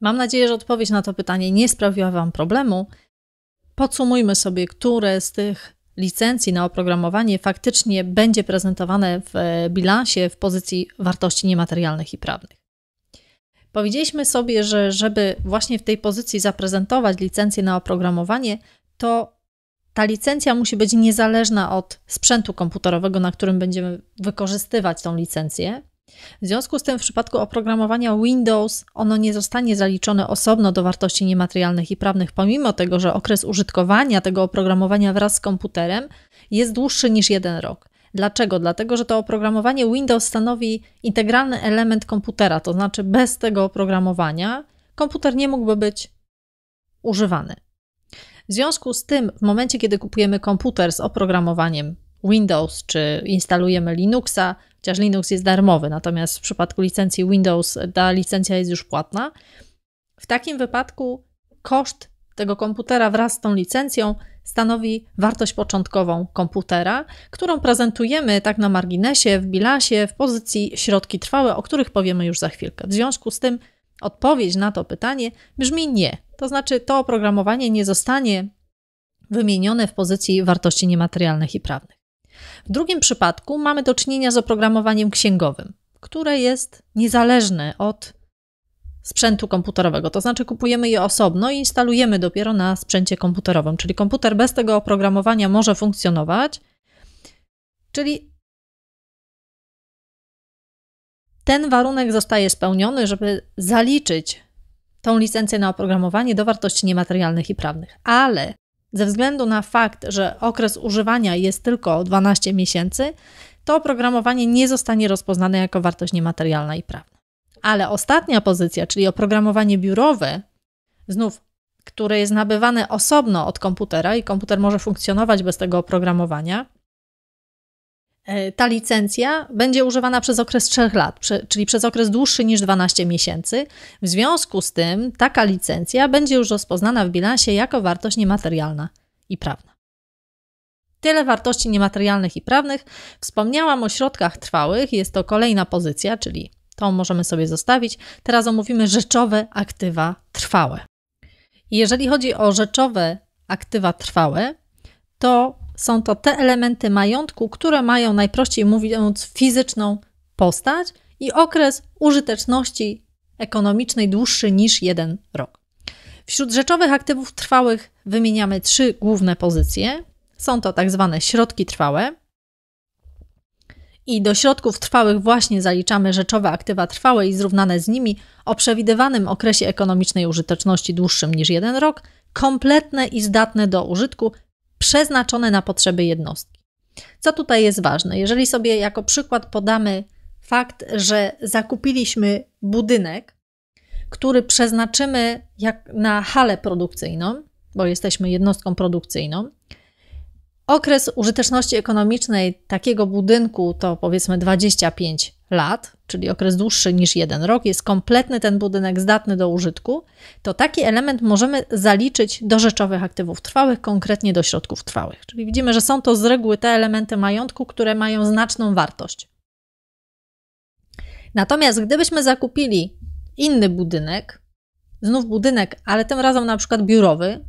Mam nadzieję, że odpowiedź na to pytanie nie sprawiła Wam problemu. Podsumujmy sobie, które z tych licencji na oprogramowanie faktycznie będzie prezentowane w e, bilansie w pozycji wartości niematerialnych i prawnych. Powiedzieliśmy sobie, że żeby właśnie w tej pozycji zaprezentować licencję na oprogramowanie, to ta licencja musi być niezależna od sprzętu komputerowego, na którym będziemy wykorzystywać tą licencję. W związku z tym, w przypadku oprogramowania Windows, ono nie zostanie zaliczone osobno do wartości niematerialnych i prawnych, pomimo tego, że okres użytkowania tego oprogramowania wraz z komputerem jest dłuższy niż jeden rok. Dlaczego? Dlatego, że to oprogramowanie Windows stanowi integralny element komputera, to znaczy bez tego oprogramowania komputer nie mógłby być używany. W związku z tym, w momencie, kiedy kupujemy komputer z oprogramowaniem Windows czy instalujemy Linuxa, chociaż Linux jest darmowy, natomiast w przypadku licencji Windows ta licencja jest już płatna, w takim wypadku koszt tego komputera wraz z tą licencją stanowi wartość początkową komputera, którą prezentujemy tak na marginesie, w bilansie, w pozycji środki trwałe, o których powiemy już za chwilkę. W związku z tym odpowiedź na to pytanie brzmi nie. To znaczy, to oprogramowanie nie zostanie wymienione w pozycji wartości niematerialnych i prawnych. W drugim przypadku mamy do czynienia z oprogramowaniem księgowym, które jest niezależne od sprzętu komputerowego, to znaczy kupujemy je osobno i instalujemy dopiero na sprzęcie komputerowym, czyli komputer bez tego oprogramowania może funkcjonować, czyli ten warunek zostaje spełniony, żeby zaliczyć tą licencję na oprogramowanie do wartości niematerialnych i prawnych. Ale ze względu na fakt, że okres używania jest tylko 12 miesięcy, to oprogramowanie nie zostanie rozpoznane jako wartość niematerialna i prawna. Ale ostatnia pozycja, czyli oprogramowanie biurowe, znów, które jest nabywane osobno od komputera i komputer może funkcjonować bez tego oprogramowania, E, ta licencja będzie używana przez okres 3 lat, czyli przez okres dłuższy niż 12 miesięcy. W związku z tym taka licencja będzie już rozpoznana w bilansie jako wartość niematerialna i prawna. Tyle wartości niematerialnych i prawnych. Wspomniałam o środkach trwałych, jest to kolejna pozycja, czyli tą możemy sobie zostawić. Teraz omówimy rzeczowe aktywa trwałe. Jeżeli chodzi o rzeczowe aktywa trwałe, to są to te elementy majątku, które mają najprościej mówiąc fizyczną postać i okres użyteczności ekonomicznej dłuższy niż jeden rok. Wśród rzeczowych aktywów trwałych wymieniamy trzy główne pozycje. Są to tak zwane środki trwałe. I do środków trwałych właśnie zaliczamy rzeczowe aktywa trwałe i zrównane z nimi o przewidywanym okresie ekonomicznej użyteczności dłuższym niż jeden rok, kompletne i zdatne do użytku, przeznaczone na potrzeby jednostki. Co tutaj jest ważne? Jeżeli sobie jako przykład podamy fakt, że zakupiliśmy budynek, który przeznaczymy na halę produkcyjną, bo jesteśmy jednostką produkcyjną. Okres użyteczności ekonomicznej takiego budynku to powiedzmy 25 lat czyli okres dłuższy niż jeden rok, jest kompletny ten budynek zdatny do użytku, to taki element możemy zaliczyć do rzeczowych aktywów trwałych, konkretnie do środków trwałych. Czyli widzimy, że są to z reguły te elementy majątku, które mają znaczną wartość. Natomiast gdybyśmy zakupili inny budynek, znów budynek, ale tym razem na przykład biurowy,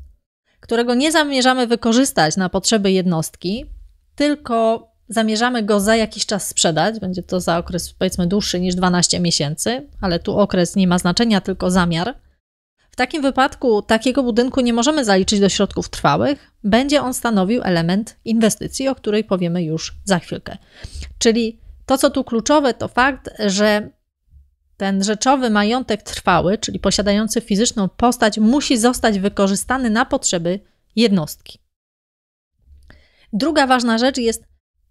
którego nie zamierzamy wykorzystać na potrzeby jednostki, tylko zamierzamy go za jakiś czas sprzedać, będzie to za okres powiedzmy dłuższy niż 12 miesięcy, ale tu okres nie ma znaczenia, tylko zamiar. W takim wypadku takiego budynku nie możemy zaliczyć do środków trwałych, będzie on stanowił element inwestycji, o której powiemy już za chwilkę. Czyli to, co tu kluczowe, to fakt, że ten rzeczowy majątek trwały, czyli posiadający fizyczną postać, musi zostać wykorzystany na potrzeby jednostki. Druga ważna rzecz jest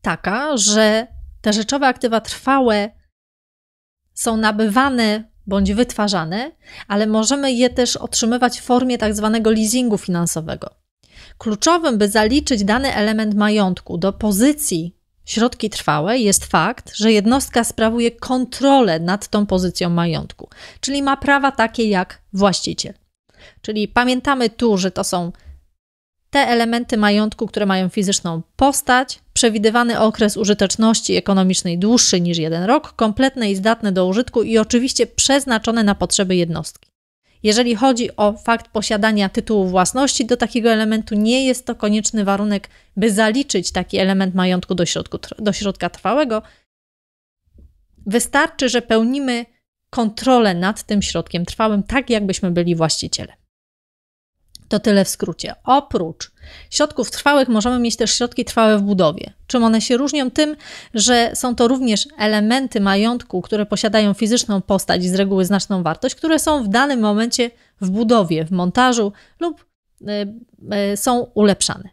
taka, że te rzeczowe aktywa trwałe są nabywane bądź wytwarzane, ale możemy je też otrzymywać w formie tak zwanego leasingu finansowego. Kluczowym, by zaliczyć dany element majątku do pozycji środki trwałe jest fakt, że jednostka sprawuje kontrolę nad tą pozycją majątku, czyli ma prawa takie jak właściciel. Czyli pamiętamy tu, że to są te elementy majątku, które mają fizyczną postać, przewidywany okres użyteczności ekonomicznej dłuższy niż jeden rok, kompletne i zdatne do użytku i oczywiście przeznaczone na potrzeby jednostki. Jeżeli chodzi o fakt posiadania tytułu własności do takiego elementu, nie jest to konieczny warunek, by zaliczyć taki element majątku do, środku, do środka trwałego. Wystarczy, że pełnimy kontrolę nad tym środkiem trwałym, tak jakbyśmy byli właścicielem. To tyle w skrócie. Oprócz środków trwałych możemy mieć też środki trwałe w budowie. Czym one się różnią? Tym, że są to również elementy majątku, które posiadają fizyczną postać i z reguły znaczną wartość, które są w danym momencie w budowie, w montażu lub y, y, są ulepszane.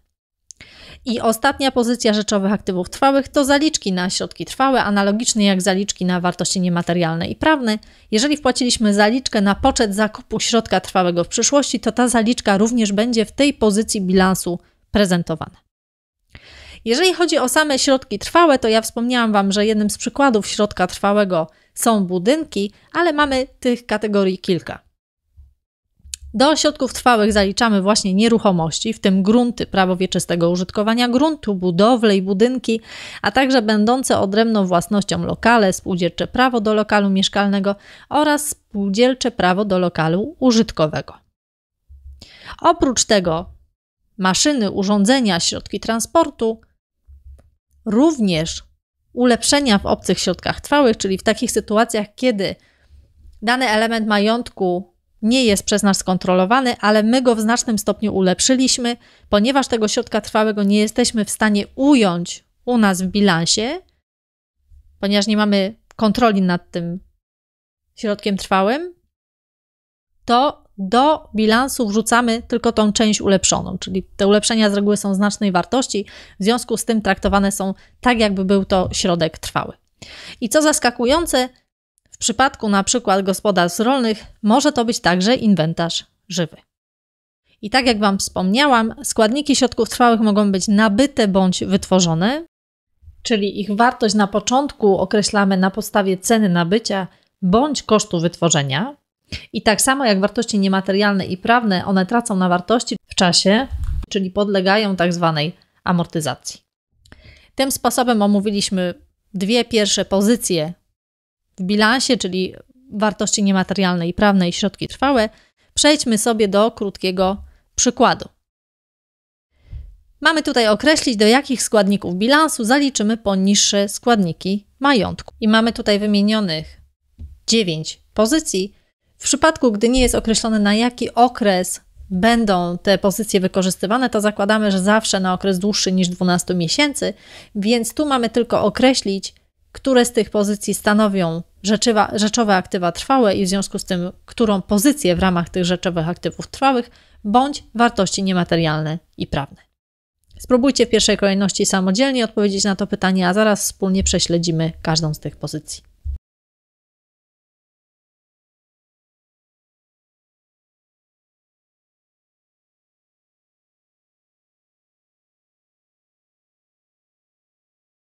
I ostatnia pozycja rzeczowych aktywów trwałych to zaliczki na środki trwałe, analogicznie jak zaliczki na wartości niematerialne i prawne. Jeżeli wpłaciliśmy zaliczkę na poczet zakupu środka trwałego w przyszłości, to ta zaliczka również będzie w tej pozycji bilansu prezentowana. Jeżeli chodzi o same środki trwałe, to ja wspomniałam Wam, że jednym z przykładów środka trwałego są budynki, ale mamy tych kategorii kilka. Do środków trwałych zaliczamy właśnie nieruchomości, w tym grunty, prawo wieczystego użytkowania gruntu, budowle i budynki, a także będące odrębną własnością lokale, spółdzielcze prawo do lokalu mieszkalnego oraz spółdzielcze prawo do lokalu użytkowego. Oprócz tego maszyny, urządzenia, środki transportu, również ulepszenia w obcych środkach trwałych, czyli w takich sytuacjach, kiedy dany element majątku nie jest przez nas kontrolowany, ale my go w znacznym stopniu ulepszyliśmy, ponieważ tego środka trwałego nie jesteśmy w stanie ująć u nas w bilansie, ponieważ nie mamy kontroli nad tym środkiem trwałym, to do bilansu wrzucamy tylko tą część ulepszoną, czyli te ulepszenia z reguły są znacznej wartości, w związku z tym traktowane są tak, jakby był to środek trwały. I co zaskakujące, przypadku na przykład, gospodarstw rolnych może to być także inwentarz żywy. I tak jak Wam wspomniałam, składniki środków trwałych mogą być nabyte bądź wytworzone, czyli ich wartość na początku określamy na podstawie ceny nabycia bądź kosztu wytworzenia. I tak samo jak wartości niematerialne i prawne, one tracą na wartości w czasie, czyli podlegają tak zwanej amortyzacji. Tym sposobem omówiliśmy dwie pierwsze pozycje w bilansie, czyli wartości niematerialne i prawne i środki trwałe, przejdźmy sobie do krótkiego przykładu. Mamy tutaj określić, do jakich składników bilansu zaliczymy poniższe składniki majątku. I mamy tutaj wymienionych 9 pozycji. W przypadku, gdy nie jest określone, na jaki okres będą te pozycje wykorzystywane, to zakładamy, że zawsze na okres dłuższy niż 12 miesięcy, więc tu mamy tylko określić, które z tych pozycji stanowią rzeczywa, rzeczowe aktywa trwałe i w związku z tym, którą pozycję w ramach tych rzeczowych aktywów trwałych, bądź wartości niematerialne i prawne. Spróbujcie w pierwszej kolejności samodzielnie odpowiedzieć na to pytanie, a zaraz wspólnie prześledzimy każdą z tych pozycji.